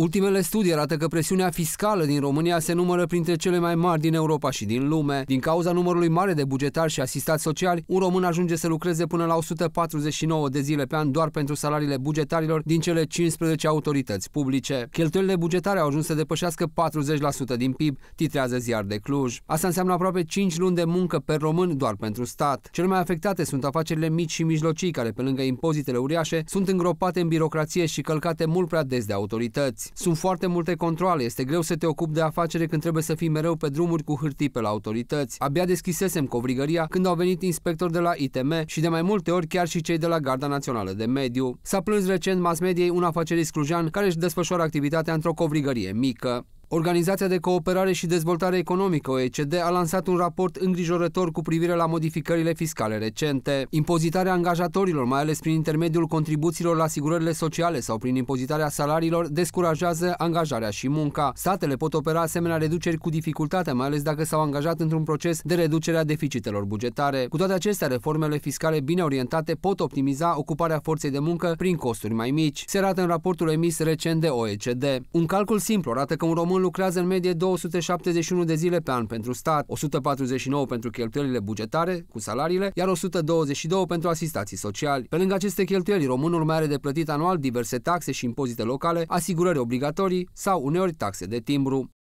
Ultimele studii arată că presiunea fiscală din România se numără printre cele mai mari din Europa și din lume. Din cauza numărului mare de bugetari și asistați sociali, un român ajunge să lucreze până la 149 de zile pe an doar pentru salariile bugetarilor din cele 15 autorități publice. Cheltuielile bugetare au ajuns să depășească 40% din PIB, titrează ziar de Cluj. Asta înseamnă aproape 5 luni de muncă pe român doar pentru stat. Cele mai afectate sunt afacerile mici și mijlocii, care pe lângă impozitele uriașe sunt îngropate în birocrație și călcate mult prea des de autorități. Sunt foarte multe controle, este greu să te ocupi de afacere când trebuie să fii mereu pe drumuri cu hârtii pe la autorități. Abia deschisesem covrigăria când au venit inspectori de la ITM și de mai multe ori chiar și cei de la Garda Națională de Mediu. S-a plâns recent mass mediei un afacerist clujan care își desfășoară activitatea într-o covrigărie mică. Organizația de Cooperare și Dezvoltare Economică, OECD, a lansat un raport îngrijorător cu privire la modificările fiscale recente. Impozitarea angajatorilor, mai ales prin intermediul contribuțiilor la asigurările sociale sau prin impozitarea salariilor, descurajează angajarea și munca. Statele pot opera asemenea reduceri cu dificultate, mai ales dacă s-au angajat într-un proces de reducere a deficitelor bugetare. Cu toate acestea, reformele fiscale bine orientate pot optimiza ocuparea forței de muncă prin costuri mai mici. Se arată în raportul emis recent de OECD. Un calcul simplu arată că un român român lucrează în medie 271 de zile pe an pentru stat, 149 pentru cheltuielile bugetare, cu salariile, iar 122 pentru asistații sociali. Pe lângă aceste cheltuieli, românul mai are de plătit anual diverse taxe și impozite locale, asigurări obligatorii sau uneori taxe de timbru.